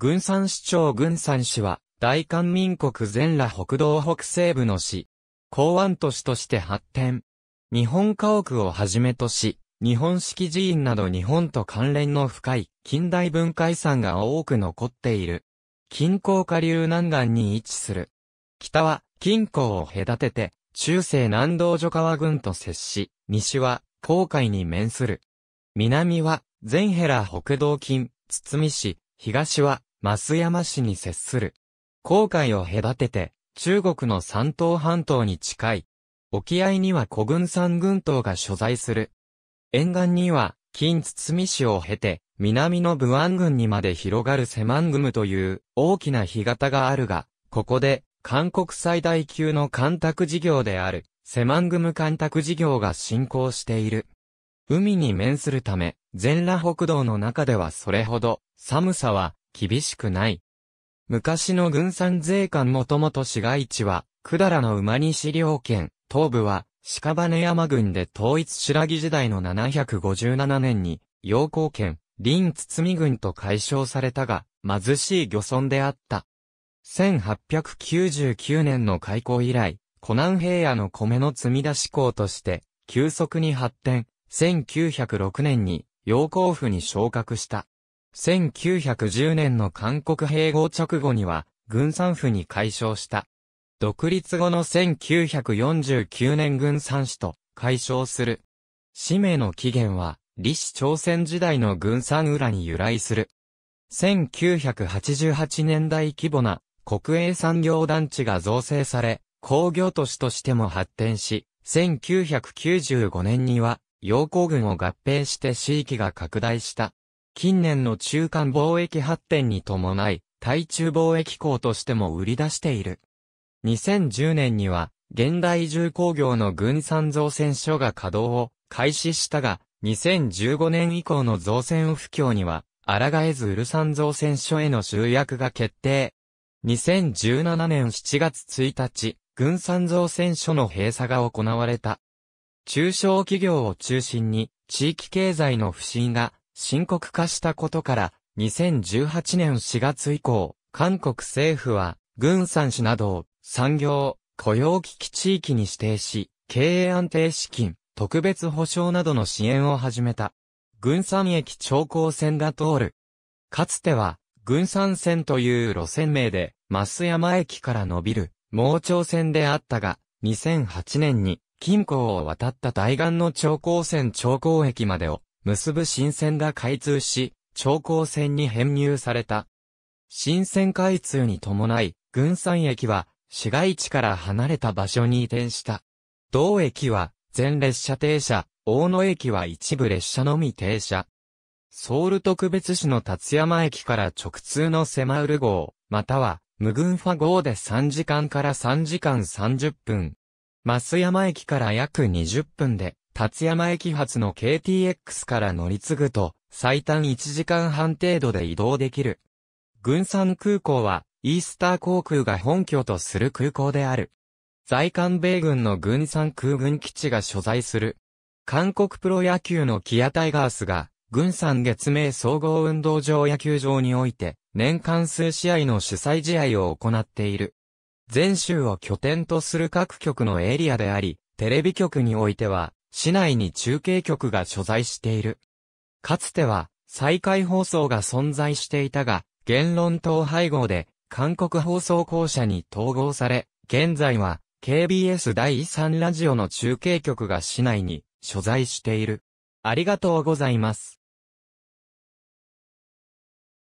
軍山市長軍山市は、大韓民国全羅北道北西部の市、港湾都市として発展。日本家屋をはじめとし、日本式寺院など日本と関連の深い近代文化遺産が多く残っている。近郊下流南岸に位置する。北は近郊を隔てて、中世南道所川郡と接し、西は郊海に面する。南は全ヘラ北道近、堤市、東は増山市に接する。航海を隔てて、中国の山東半島に近い。沖合には古軍山軍島が所在する。沿岸には、近堤市を経て、南の武安郡にまで広がるセマングムという大きな干潟があるが、ここで韓国最大級の干拓事業であるセマングム干拓事業が進行している。海に面するため、全羅北道の中ではそれほど寒さは厳しくない。昔の軍産税関もともと市街地は、百済の馬西料県、東部は、鹿羽山郡で統一白木時代の757年に、陽光県、林堤郡と解消されたが、貧しい漁村であった。1899年の開港以来、湖南平野の米の積み出し港として、急速に発展、1906年に、陽光府に昇格した。1910年の韓国併合直後には、軍産府に解消した。独立後の1949年軍産市と解消する。氏名の起源は、李氏朝鮮時代の軍産裏に由来する。1988年代規模な国営産業団地が造成され、工業都市としても発展し、1995年には、陽光軍を合併して地域が拡大した。近年の中間貿易発展に伴い、対中貿易港としても売り出している。2010年には、現代重工業の軍産造船所が稼働を開始したが、2015年以降の造船不況には、抗えずウルサン造船所への集約が決定。2017年7月1日、軍産造船所の閉鎖が行われた。中小企業を中心に、地域経済の不振が深刻化したことから、2018年4月以降、韓国政府は、軍産市などを産業、雇用危機地域に指定し、経営安定資金、特別保障などの支援を始めた。軍産駅長江線が通る。かつては、軍産線という路線名で、増山駅から伸びる、盲腸線であったが、2008年に、近港を渡った対岸の長江線長江駅までを、結ぶ新線が開通し、長江線に編入された。新線開通に伴い、群山駅は市街地から離れた場所に移転した。同駅は全列車停車、大野駅は一部列車のみ停車。ソウル特別市の立山駅から直通のセマウル号、または無群ファ号で3時間から3時間30分。増山駅から約20分で立山駅発の KTX から乗り継ぐと、最短1時間半程度で移動できる。軍産空港は、イースター航空が本拠とする空港である。在韓米軍の軍産空軍基地が所在する。韓国プロ野球のキアタイガースが、軍産月名総合運動場野球場において、年間数試合の主催試合を行っている。全州を拠点とする各局のエリアであり、テレビ局においては、市内に中継局が所在している。かつては、再開放送が存在していたが、言論等配合で、韓国放送公社に統合され、現在は、KBS 第3ラジオの中継局が市内に所在している。ありがとうございます。